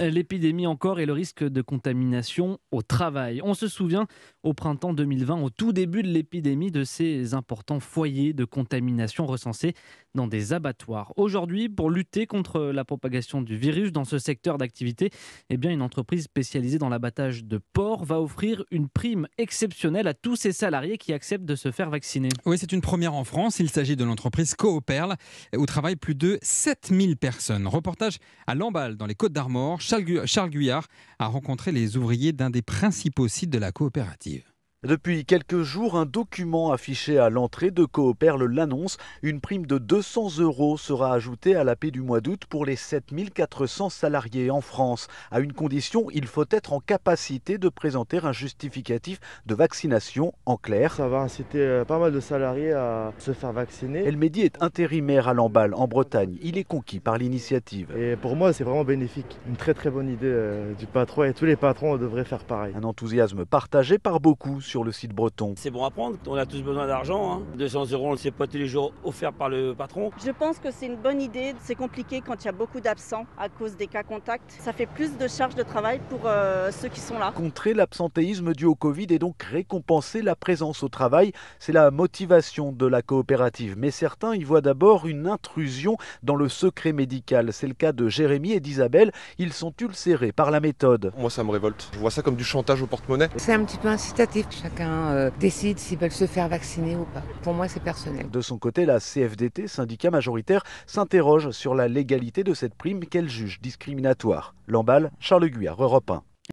Euh, l'épidémie encore et le risque de contamination au travail. On se souvient au printemps 2020, au tout début de l'épidémie, de ces importants foyers de contamination recensés dans des abattoirs. Aujourd'hui, pour lutter contre la propagation du virus dans ce secteur d'activité, eh bien, une entreprise spécialisée dans l'abattage de porcs va offrir une prime exceptionnelle à tous ses salariés qui acceptent de se faire vacciner. Oui, c'est une première en France. Il s'agit de l'entreprise Cooperle, où travaillent plus de 7000 personnes. Reportage à Lamballe, dans les Côtes d'Armor Charles Guyard a rencontré les ouvriers d'un des principaux sites de la coopérative. Depuis quelques jours, un document affiché à l'entrée de Cooperle l'annonce. Une prime de 200 euros sera ajoutée à la paix du mois d'août pour les 7400 salariés en France. À une condition, il faut être en capacité de présenter un justificatif de vaccination en clair. Ça va inciter euh, pas mal de salariés à se faire vacciner. El est intérimaire à Lamballe, en Bretagne. Il est conquis par l'initiative. Et pour moi, c'est vraiment bénéfique. Une très très bonne idée euh, du patron et tous les patrons devraient faire pareil. Un enthousiasme partagé par beaucoup sur le site breton. C'est bon à prendre, on a tous besoin d'argent. Hein. 200 euros, sait pas tous les jours offert par le patron. Je pense que c'est une bonne idée. C'est compliqué quand il y a beaucoup d'absents à cause des cas contacts. Ça fait plus de charges de travail pour euh, ceux qui sont là. Contrer l'absentéisme dû au Covid et donc récompenser la présence au travail, c'est la motivation de la coopérative. Mais certains y voient d'abord une intrusion dans le secret médical. C'est le cas de Jérémy et d'Isabelle. Ils sont ulcérés par la méthode. Moi, ça me révolte. Je vois ça comme du chantage au porte-monnaie. C'est un petit peu incitatif. Chacun euh, décide s'ils veulent se faire vacciner ou pas. Pour moi, c'est personnel. De son côté, la CFDT, syndicat majoritaire, s'interroge sur la légalité de cette prime qu'elle juge discriminatoire. L'emballe, Charles Guyard, Europe 1.